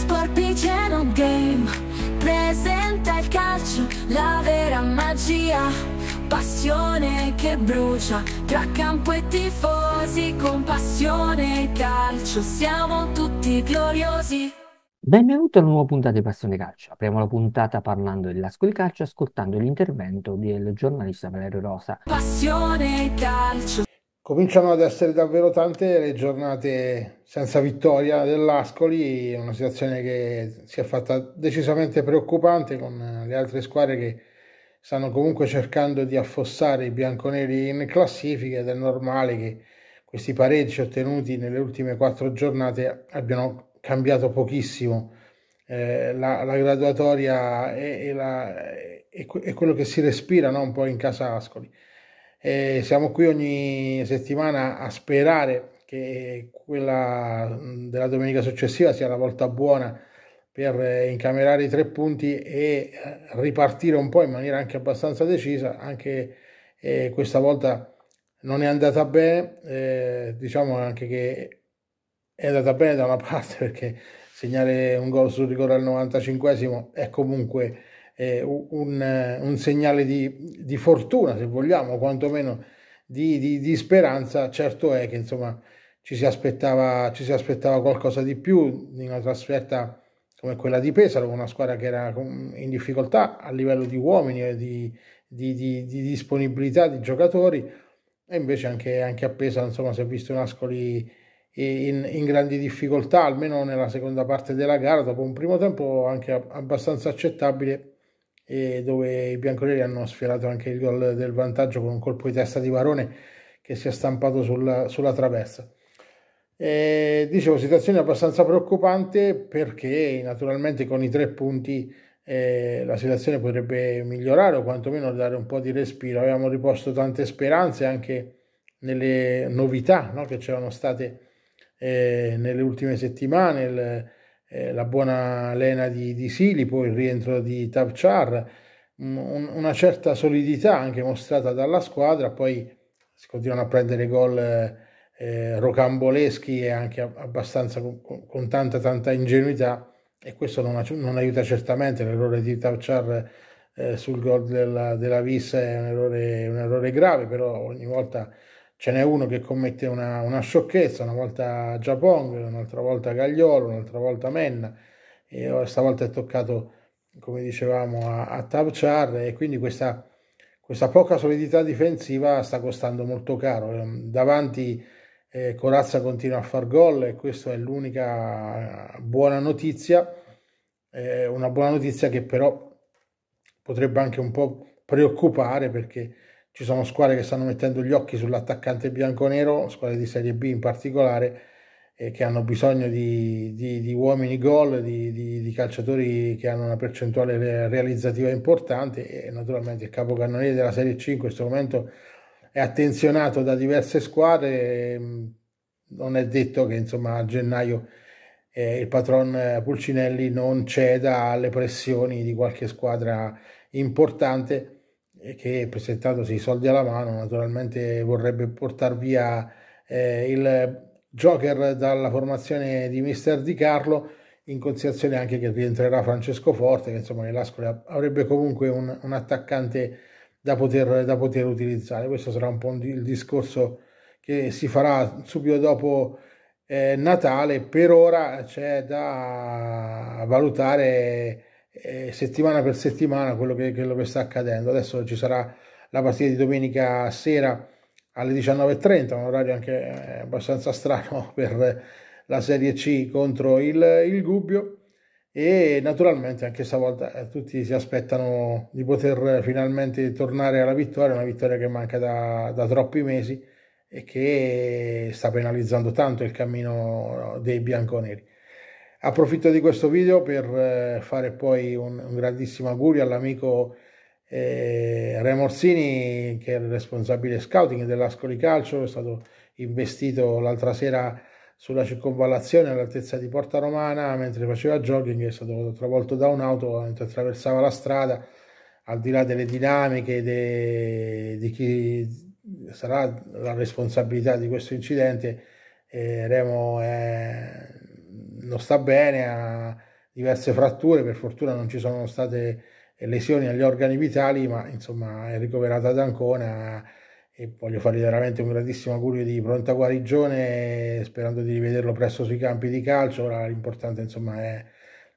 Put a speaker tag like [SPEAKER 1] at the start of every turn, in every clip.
[SPEAKER 1] Sporpiceno Game presenta il calcio, la vera magia, passione che brucia, tra campo e tifosi, con passione e calcio, siamo tutti
[SPEAKER 2] gloriosi. Benvenuti a una nuova puntata di Passione Calcio. Apriamo la puntata parlando dell'Asco di Calcio ascoltando l'intervento del giornalista Valerio Rosa. Passione Calcio
[SPEAKER 3] cominciano ad essere davvero tante le giornate senza vittoria dell'Ascoli, una situazione che si è fatta decisamente preoccupante con le altre squadre che stanno comunque cercando di affossare i bianconeri in classifica ed è normale che questi pareggi ottenuti nelle ultime quattro giornate abbiano cambiato pochissimo eh, la, la, graduatoria e, e, la, e, e, quello che si respira no? un po' in casa Ascoli. Eh, siamo qui ogni settimana a sperare che quella della domenica successiva sia la volta buona per eh, incamerare i tre punti e eh, ripartire un po' in maniera anche abbastanza decisa, anche eh, questa volta non è andata bene, eh, diciamo anche che è andata bene da una parte perché segnare un gol sul rigore al 95 è comunque eh, un, un, segnale di, di, fortuna, se vogliamo, o quantomeno di, di, di, speranza. Certo è che insomma ci si, aspettava, ci si aspettava qualcosa di più in una trasferta come quella di Pesaro, una squadra che era in difficoltà a livello di uomini e di, disponibilità di giocatori, e invece anche, anche a Pesaro insomma, si è visto un Ascoli in, in, grandi difficoltà, almeno nella seconda parte della gara, dopo un primo tempo anche abbastanza accettabile, dove i bianconeri hanno sfiorato anche il gol del vantaggio con un colpo di testa di Varone che si è stampato sulla, sulla traversa. E, dicevo, situazione abbastanza preoccupante perché naturalmente con i tre punti eh, la situazione potrebbe migliorare o quantomeno dare un po' di respiro. Abbiamo riposto tante speranze anche nelle novità no, che c'erano state eh, nelle ultime settimane. Il, eh, la buona lena di, di poi il rientro di Tavchar, mm, un, una certa solidità anche mostrata dalla squadra, poi si continuano a prendere gol eh, eh rocamboleschi e anche abbastanza con, con tanta tanta ingenuità e questo non, non aiuta certamente l'errore di Tavchar eh, sul gol della, della Vis è un errore, un errore grave, però ogni volta ce n'è uno che commette una, una sciocchezza, una volta Giappong, un'altra volta Gagliolo, un'altra volta Menna, e stavolta è toccato, come dicevamo, a, a Tabchar, e quindi questa, questa, poca solidità difensiva sta costando molto caro. Ehm, davanti eh, Corazza continua a far gol e questa è l'unica eh, buona notizia, eh, una buona notizia che però potrebbe anche un po' preoccupare perché ci sono squadre che stanno mettendo gli occhi sull'attaccante bianco-nero, squadre di Serie B in particolare, eh, che hanno bisogno di, di, di uomini gol, di, di, calciatori che hanno una percentuale realizzativa importante e naturalmente il capocannoniere della Serie C in questo momento è attenzionato da diverse squadre, ehm, non è detto che insomma, a gennaio eh, il patron Pulcinelli non ceda alle pressioni di qualche squadra importante che presentandosi i soldi alla mano naturalmente vorrebbe portare via eh, il Joker dalla formazione di Mister Di Carlo in considerazione anche che rientrerà Francesco Forte che insomma nell'Ascoli avrebbe comunque un, un attaccante da poter, da poter, utilizzare questo sarà un po' il discorso che si farà subito dopo eh, Natale per ora c'è da valutare eh, settimana per settimana quello che, quello che, sta accadendo. Adesso ci sarà la partita di domenica sera alle 19.30, un orario anche eh, abbastanza strano per la Serie C contro il, il Gubbio e naturalmente anche stavolta eh, tutti si aspettano di poter finalmente tornare alla vittoria, una vittoria che manca da, da troppi mesi e che sta penalizzando tanto il cammino dei bianconeri. Approfitto di questo video per eh, fare poi un, un grandissimo augurio all'amico eh, Re Morsini, che è il responsabile scouting dell'Ascoli Calcio, è stato investito l'altra sera sulla circonvallazione all'altezza di Porta Romana mentre faceva jogging, è stato travolto da un'auto mentre attraversava la strada, al di là delle dinamiche de, di chi sarà la responsabilità di questo incidente, eh, Remo è non sta bene, ha diverse fratture, per fortuna non ci sono state lesioni agli organi vitali, ma insomma è ricoverata ad Ancona e voglio fargli veramente un grandissimo augurio di pronta guarigione, sperando di rivederlo presto sui campi di calcio, ora l'importante insomma è,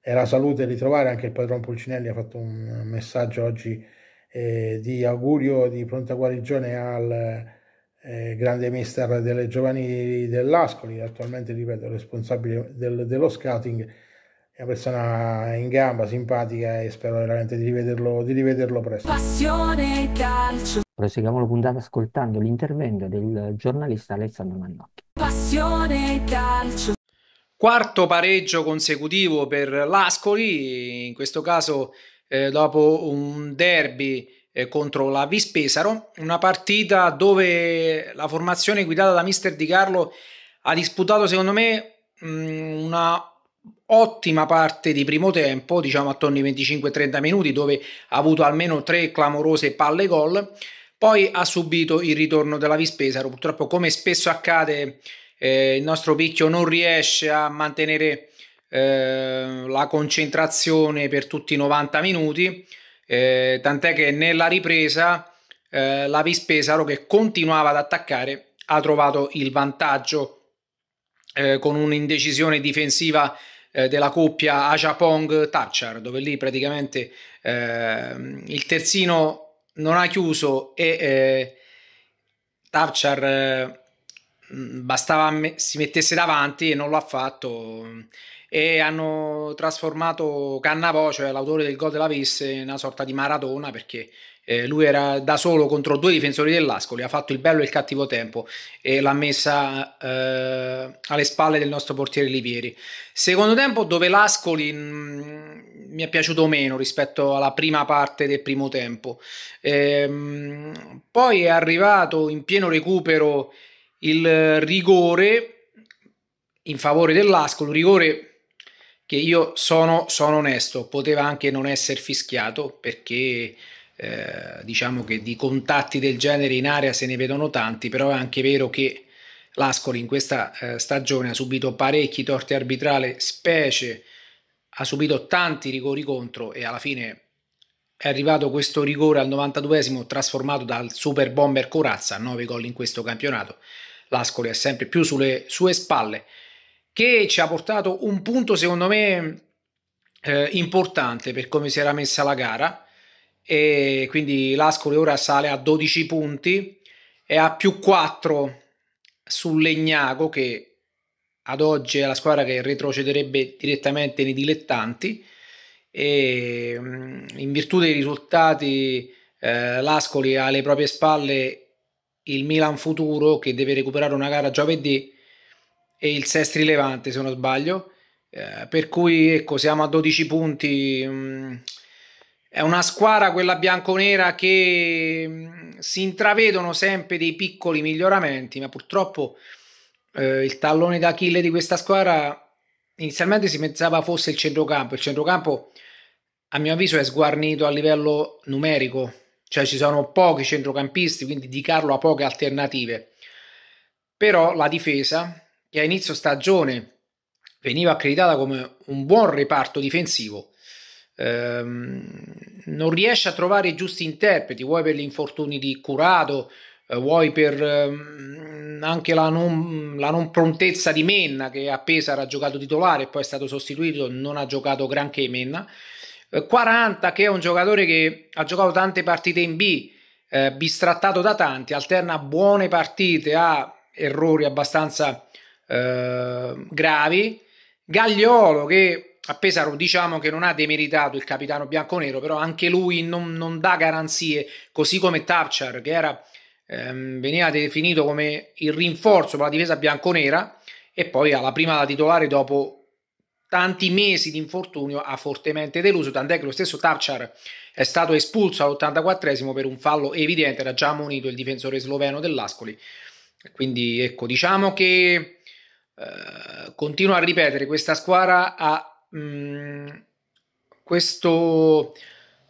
[SPEAKER 3] è, la salute e ritrovare, anche il padron Pulcinelli ha fatto un messaggio oggi eh, di augurio di pronta guarigione al eh, grande mister delle giovanili dell'Ascoli, attualmente ripeto responsabile del, dello scouting, è una persona in gamba, simpatica e spero veramente di rivederlo, di
[SPEAKER 2] rivederlo presto. Passione calcio. Proseguiamo la puntata ascoltando l'intervento del giornalista Alessandro Mannocchi. Passione calcio. Quarto pareggio consecutivo per l'Ascoli, in questo caso eh, dopo un derby eh, contro la Vispesaro, una partita dove la formazione guidata da Mister Di Carlo ha disputato secondo me mh, mm, una ottima parte di primo tempo, diciamo attorno ai 25-30 minuti, dove ha avuto almeno tre clamorose palle gol. Poi ha subito il ritorno della Vispesaro. Purtroppo, come spesso accade, eh, il nostro picchio non riesce a mantenere eh, la concentrazione per tutti i 90 minuti eh, tant'è che nella ripresa eh, la Vispesaro che continuava ad attaccare ha trovato il vantaggio eh, con un'indecisione difensiva eh, della coppia ajapong thatcher dove lì praticamente ehm, il terzino non ha chiuso e eh, Thatcher eh, bastava me- si mettesse davanti e non lo ha fatto e hanno trasformato Cannavò, cioè l'autore del gol della Visse, in una sorta di maratona perché eh, lui era da solo contro due difensori dell'Ascoli, ha fatto il bello e il cattivo tempo e l'ha messa eh, alle spalle del nostro portiere Livieri. Secondo tempo dove l'Ascoli mm, mi è piaciuto meno rispetto alla prima parte del primo tempo. Ehm, poi è arrivato in pieno recupero il rigore in favore dell'Ascoli, un rigore che io sono, sono onesto, poteva anche non essere fischiato perché eh, diciamo che di contatti del genere in area se ne vedono tanti, però è anche vero che l'Ascoli in questa eh, stagione ha subito parecchi torti arbitrali, specie ha subito tanti rigori contro e alla fine è arrivato questo rigore al 92esimo trasformato dal super bomber Corazza, 9 gol in questo campionato. L'Ascoli è sempre più sulle sue spalle che ci ha portato un punto secondo me eh, importante per come si era messa la gara e quindi l'Ascoli ora sale a 12 punti e a più 4 sul Legnago che ad oggi è la squadra che retrocederebbe direttamente nei dilettanti e mm, in virtù dei risultati eh, l'Ascoli ha alle proprie spalle il Milan futuro che deve recuperare una gara giovedì e il Sestri Levante, se non sbaglio. Eh, per cui ecco, siamo a 12 punti. Mm, è una squadra, quella bianconera, che mm, si intravedono sempre dei piccoli miglioramenti, ma purtroppo eh, il tallone d'Achille di questa squadra inizialmente si pensava fosse il centrocampo. Il centrocampo, a mio avviso, è sguarnito a livello numerico, cioè ci sono pochi centrocampisti, quindi Di Carlo ha poche alternative. Però la difesa, che a inizio stagione veniva accreditata come un buon reparto difensivo, ehm, non riesce a trovare i giusti interpreti, vuoi per gli infortuni di Curato, eh, vuoi per ehm, anche la non, la non, prontezza di Menna che a Pesaro ha giocato titolare e poi è stato sostituito, non ha giocato granché Menna. Eh, 40 che è un giocatore che ha giocato tante partite in B, eh, bistrattato da tanti, alterna buone partite a errori abbastanza Ehm, gravi. Gagliolo che a Pesaro diciamo che non ha demeritato il capitano bianconero, però anche lui non, non dà garanzie, così come Tarciar che era, ehm, veniva definito come il rinforzo per la difesa bianconera e poi alla prima da titolare dopo tanti mesi di infortunio ha fortemente deluso, tant'è che lo stesso Tarciar è stato espulso all'84esimo per un fallo evidente, era già ammonito il difensore sloveno dell'Ascoli. Quindi ecco, diciamo che eh, continuo a ripetere, questa squadra ha mh, mm, questo,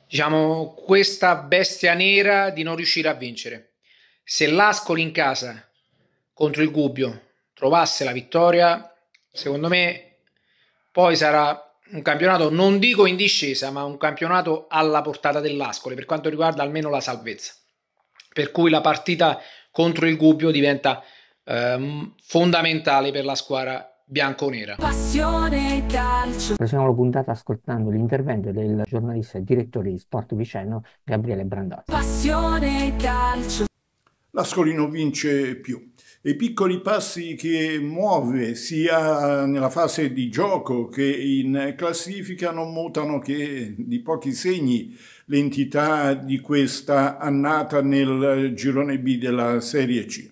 [SPEAKER 2] diciamo, questa bestia nera di non riuscire a vincere. Se l'Ascoli in casa contro il Gubbio trovasse la vittoria, secondo me poi sarà un campionato non dico in discesa, ma un campionato alla portata dell'Ascoli per quanto riguarda almeno la salvezza. Per cui la partita contro il Gubbio diventa ehm, fondamentale per la squadra bianconera. Passione calcio. Passiamo alla puntata ascoltando l'intervento del giornalista e direttore di Sport Viceno Gabriele Brandotti. Passione calcio.
[SPEAKER 1] L'Ascolino vince più. I piccoli passi che muove sia nella fase di gioco che in classifica non mutano che di pochi segni l'entità di questa annata nel girone B della Serie C.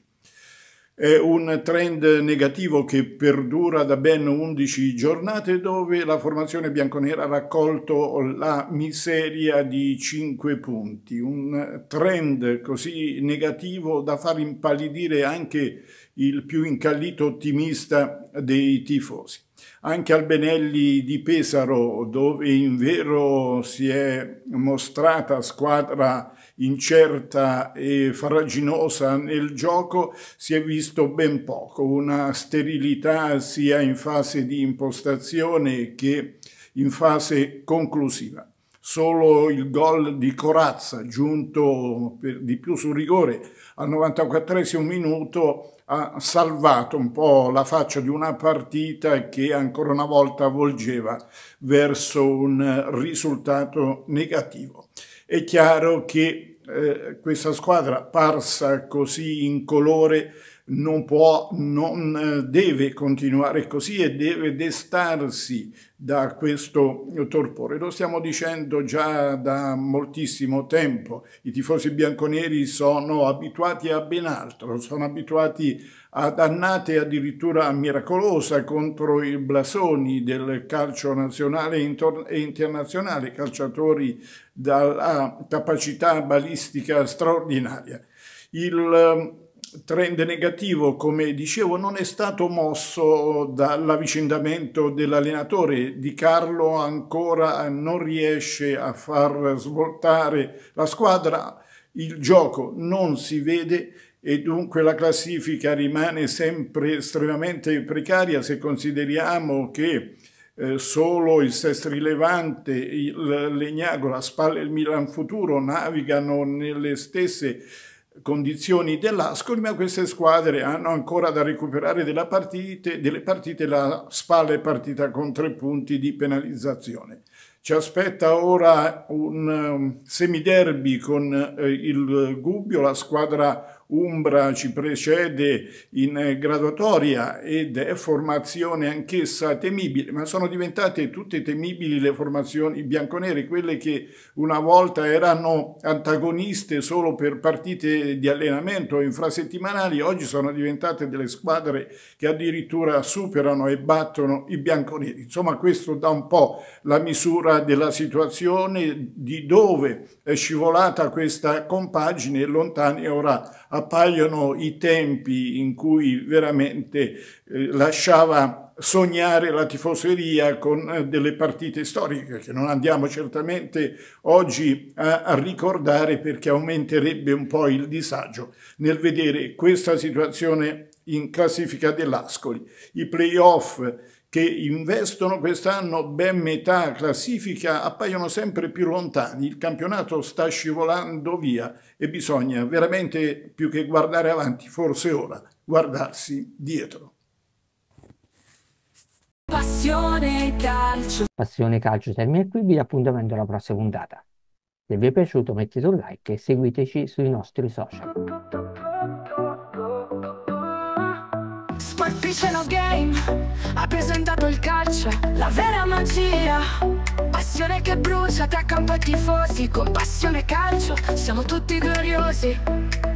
[SPEAKER 1] È un trend negativo che perdura da ben 11 giornate dove la formazione bianconera ha raccolto la miseria di 5 punti. Un trend così negativo da far impallidire anche il più incallito ottimista dei tifosi. Anche al Benelli di Pesaro, dove in vero si è mostrata squadra incerta e farraginosa nel gioco si è visto ben poco, una sterilità sia in fase di impostazione che in fase conclusiva. Solo il gol di Corazza, giunto per di più sul rigore al 94 minuto, ha salvato un po' la faccia di una partita che ancora una volta volgeva verso un risultato negativo. È chiaro che eh, questa squadra parsa così incolore non può, non eh, deve continuare così e deve destarsi da questo torpore. Lo stiamo dicendo già da moltissimo tempo. I tifosi bianconeri sono abituati a ben altro, sono abituati ad annate addirittura miracolosa contro i blasoni del calcio nazionale e internazionale, calciatori dalla capacità balistica straordinaria. Il trend negativo, come dicevo, non è stato mosso dall'avvicendamento dell'allenatore. Di Carlo ancora non riesce a far svoltare la squadra, il gioco non si vede e dunque la classifica rimane sempre estremamente precaria se consideriamo che eh, solo il Sestri Levante, il Legnago, la Spalla e il Milan Futuro navigano nelle stesse condizioni dell'Ascoli, ma queste squadre hanno ancora da recuperare della partite, delle partite, la Spalla è partita con tre punti di penalizzazione. Ci aspetta ora un ehm, semiderby con eh, il Gubbio, la squadra Umbra ci precede in graduatoria ed è formazione anch'essa temibile, ma sono diventate tutte temibili le formazioni bianconere, quelle che una volta erano antagoniste solo per partite di allenamento infrasettimanali, oggi sono diventate delle squadre che addirittura superano e battono i bianconeri. Insomma, questo dà un po' la misura della situazione di dove è scivolata questa compagine lontana e ora a appaiono i tempi in cui veramente eh, lasciava sognare la tifoseria con eh, delle partite storiche che non andiamo certamente oggi a, ricordare perché aumenterebbe un po' il disagio nel vedere questa situazione in classifica dell'Ascoli. I playoff che investono quest'anno ben metà classifica appaiono sempre più lontani, il campionato sta scivolando via e bisogna veramente più che guardare avanti, forse ora, guardarsi dietro.
[SPEAKER 2] Passione Calcio. Passione Calcio termina qui, vi appuntamento alla prossima puntata. Se vi è piaciuto mettete un like e seguiteci sui nostri social
[SPEAKER 1] ha presentato il calcio, la vera magia Passione che brucia tra campo e tifosi, con passione e calcio, siamo tutti gloriosi